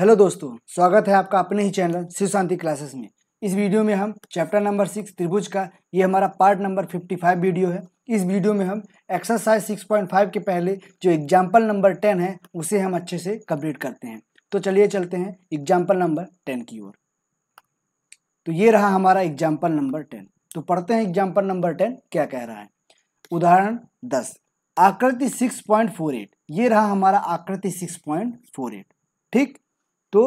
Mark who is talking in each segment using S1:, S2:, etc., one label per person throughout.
S1: hello दोस्तों स्वागत है आपका अपने ही चैनल शिव शांति क्लासेस में इस वीडियो में हम चैप्टर नंबर सिक्स त्रिभुज का ये हमारा part number fifty five video है इस वीडियो में हम एक्सरसाइज सिक्स पॉइंट फाइव के पहले जो एग्जाम्पल नंबर टेन है उसे हम अच्छे से कंप्लीट करते हैं तो चलिए चलते हैं एग्जाम्पल नंबर टेन की ओर तो ये रहा हमारा एग्जाम्पल नंबर टेन तो पढ़ते हैं एग्जाम्पल नंबर टेन क्या कह रहा है उदाहरण दस आकृति सिक्स पॉइंट फोर एट ये रहा हमारा आकृति सिक्स पॉइंट फोर एट ठीक तो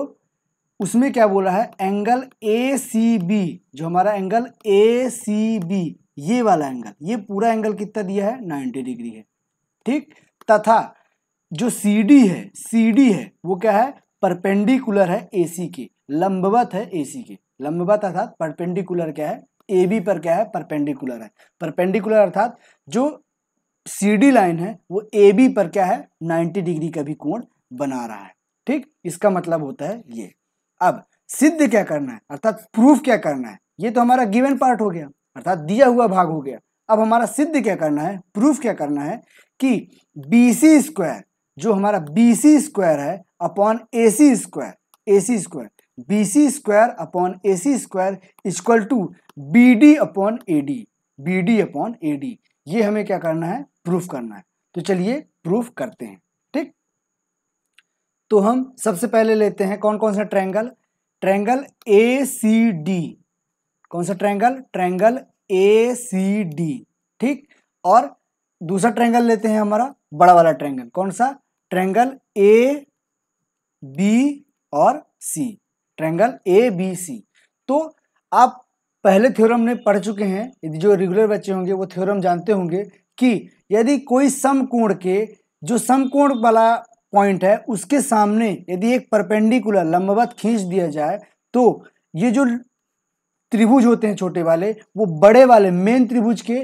S1: उसमें क्या बोला है एंगल ए सी बी जो हमारा एंगल ए सी बी ये वाला एंगल ये पूरा एंगल कितना दिया है नाइन्टी डिग्री है ठीक तथा जो सी डी है सी डी है वो क्या है परपेंडिकुलर है ए सी के लंबवत है ए सी के लंबवत अर्थात परपेंडिकुलर क्या है ए बी पर क्या है परपेंडिकुलर है परपेंडिकुलर अर्थात जो सी डी लाइन है वो ए बी पर क्या है नाइन्टी डिग्री का भी कोण बना रहा है ठीक इसका मतलब होता है ये अब सिद्ध क्या करना है अर्थात प्रूफ क्या करना है ये तो हमारा गिवन पार्ट हो गया अर्थात दिया हुआ भाग हो गया अब हमारा सिद्ध क्या करना है प्रूफ क्या करना है कि बी सी स्क्वायर जो हमारा बी सी स्क्वायर है upon A C square A C square B C square upon A C square equal to B D upon A D B D upon A D ये हमें क्या करना है proof करना है तो चलिए प्रूफ करते हैं तो हम सबसे पहले लेते हैं कौन कौन सा triangle triangle A C D कौन सा triangle triangle A C D ठीक और दूसरा ट्रैंगल लेते हैं हमारा बड़ा वाला ट्रैंगल कौन सा ट्रैंगल ए बी और सी ट्रैंगल ए बी सी तो आप पहले थ्योरम ने पढ़ चुके हैं यदि जो रेगुलर बच्चे होंगे वो थ्योरम जानते होंगे कि यदि कोई समकोण के जो समकोण वाला पॉइंट है उसके सामने यदि एक परपेंडिकुलर लंबवत खींच दिया जाए तो ये जो त्रिभुज होते हैं छोटे वाले वो बड़े वाले मेन त्रिभुज के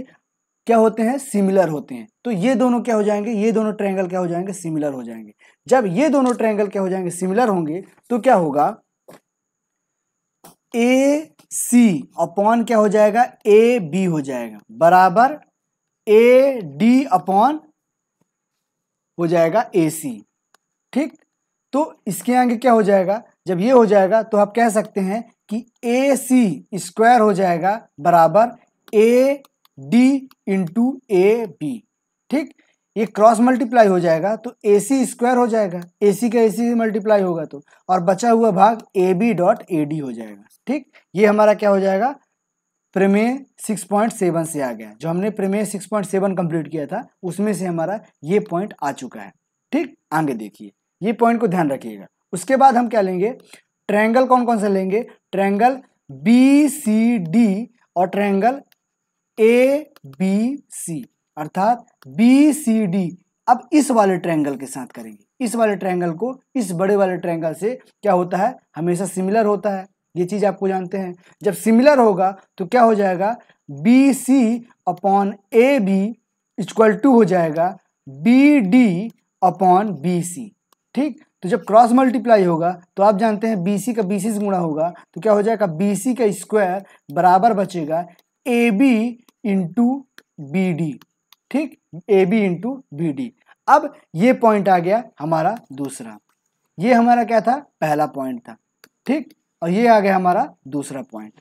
S1: क्या होते हैं सिमिलर होते हैं तो ये दोनों क्या हो जाएंगे ये दोनों ट्रायंगल क्या हो जाएंगे सिमिलर हो जाएंगे जब ये दोनों ट्रायंगल क्या हो जाएंगे सिमिलर होंगे तो क्या होगा ए सी अपॉन क्या हो जाएगा ए बी हो जाएगा बराबर ए डी अपॉन हो जाएगा ए सी ठीक तो इसके आगे क्या हो जाएगा जब ये हो जाएगा तो आप कह सकते हैं कि ए सी स्क्वायर हो जाएगा बराबर A D into A B ठीक ये क्रॉस मल्टीप्लाई हो जाएगा तो ए सी स्क्वायर हो जाएगा ए सी का ए सी मल्टीप्लाई होगा तो और बचा हुआ भाग A B dot A D हो जाएगा ठीक ये हमारा क्या हो जाएगा पॉइंट 6.7 से आ गया जो हमने प्रमेय 6.7 कंप्लीट किया था उसमें से हमारा ये पॉइंट आ चुका है ठीक आगे देखिए ये पॉइंट को ध्यान रखिएगा उसके बाद हम क्या लेंगे ट्रैंगल कौन कौन सा लेंगे ट्रैंगल बी सी डी और ट्रैंगल ए बी सी अर्थात बी सी डी अब इस वाले ट्रैंगल के साथ करेंगे इस वाले ट्रैंगल को इस बड़े वाले ट्रैंगल से क्या होता है हमेशा सिमिलर होता है ये चीज़ आपको जानते हैं जब सिमिलर होगा तो क्या हो जाएगा B C upon A B equal to हो जाएगा B D upon B C ठीक तो जब क्रॉस मल्टीप्लाई होगा तो आप जानते हैं बी का बी से गुणा होगा तो क्या हो जाएगा बी का स्क्वायर बराबर बचेगा A B into B D ठीक A B into B D अब ये पॉइंट आ गया हमारा दूसरा ये हमारा क्या था पहला पॉइंट था ठीक और ये आ गया हमारा दूसरा पॉइंट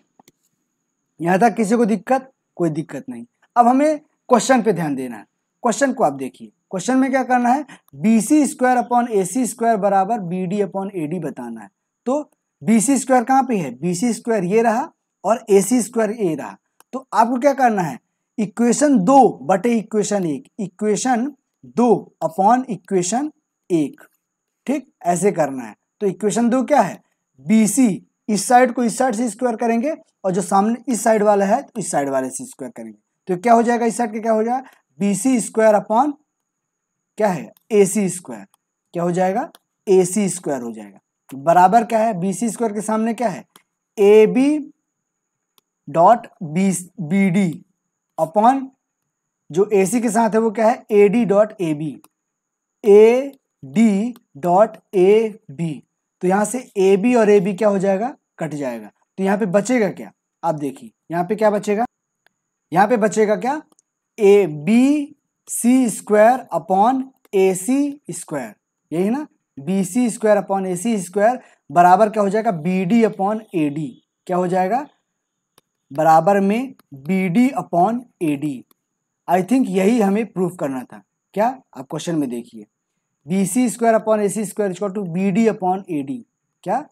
S1: यहां तक किसी को दिक्कत कोई दिक्कत नहीं अब हमें क्वेश्चन पे ध्यान देना है क्वेश्चन को आप देखिए क्वेश्चन में क्या करना है B C square upon A C square बराबर B D upon A D बताना है तो बी सी स्क्वायर कहाँ पे है बी सी स्क्वायर ये रहा और ए सी स्क्वायर ये रहा तो आपको क्या करना है इक्वेशन दो बटे इक्वेशन एक इक्वेशन दो अपॉन इक्वेशन एक ठीक ऐसे करना है तो इक्वेशन दो क्या है बी सी इस साइड को इस साइड से स्क्वायर करेंगे और जो सामने इस साइड वाला है तो इस साइड वाले से स्क्वायर करेंगे तो क्या हो जाएगा इस साइड का क्या हो जाएगा बी सी स्क्वायर अपॉन क्या है ए सी स्क्वायर क्या हो जाएगा ए सी स्क्वायर हो जाएगा तो बराबर क्या है बी सी स्क्वायर के सामने क्या है A B dot B B D upon जो ए सी के साथ है वो क्या है A D dot A B A D dot A B तो यहां से ए बी और ए बी क्या हो जाएगा कट जाएगा तो यहां पे बचेगा क्या आप देखिए यहां पे क्या बचेगा यहां पे बचेगा क्या A B C square upon A C square यही ना B C square upon A C square बराबर क्या हो जाएगा B D upon A D क्या हो जाएगा बराबर में B D upon A D I think यही हमें प्रूफ करना था क्या आप क्वेश्चन में देखिए B C square upon A C square is equal to B D upon A D क्या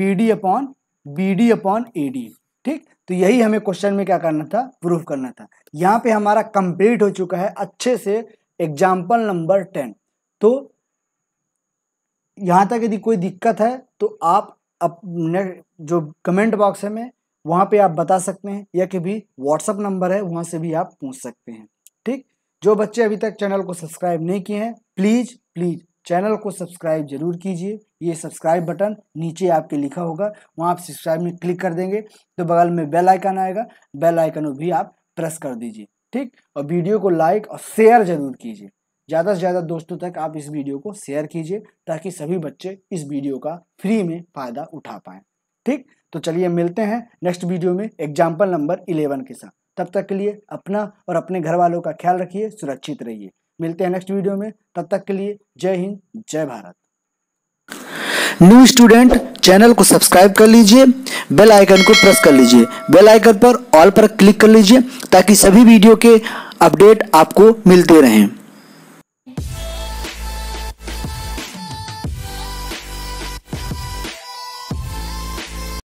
S1: B D upon B D upon A D ठीक तो यही हमें क्वेश्चन में क्या करना था प्रूफ करना था यहाँ पे हमारा कंप्लीट हो चुका है अच्छे से एग्जाम्पल नंबर टेन तो यहाँ तक यदि कोई दिक्कत है तो आप अपने जो कमेंट बॉक्स है में वहाँ पे आप बता सकते हैं या कि भी व्हाट्सअप नंबर है वहाँ से भी आप पूछ सकते हैं ठीक जो बच्चे अभी तक चैनल को सब्सक्राइब नहीं किए हैं प्लीज़ प्लीज़ चैनल को सब्सक्राइब जरूर कीजिए ये सब्सक्राइब बटन नीचे आपके लिखा होगा वहाँ आप सब्सक्राइब में क्लिक कर देंगे तो बगल में बेल आइकन आएगा बेल आइकन भी आप प्रेस कर दीजिए ठीक और वीडियो को लाइक और शेयर जरूर कीजिए ज़्यादा से ज़्यादा दोस्तों तक आप इस वीडियो को शेयर कीजिए ताकि सभी बच्चे इस वीडियो का फ्री में फ़ायदा उठा पाएँ ठीक तो चलिए मिलते हैं नेक्स्ट वीडियो में एग्जाम्पल नंबर इलेवन के साथ तब तक के लिए अपना और अपने घर वालों का ख्याल रखिए सुरक्षित रहिए मिलते हैं नेक्स्ट वीडियो में तब तक के लिए जय हिंद जय भारत न्यू स्टूडेंट चैनल को सब्सक्राइब कर लीजिए बेल आइकन को प्रेस कर लीजिए बेल आइकन पर ऑल पर क्लिक कर लीजिए ताकि सभी वीडियो के अपडेट आपको मिलते रहें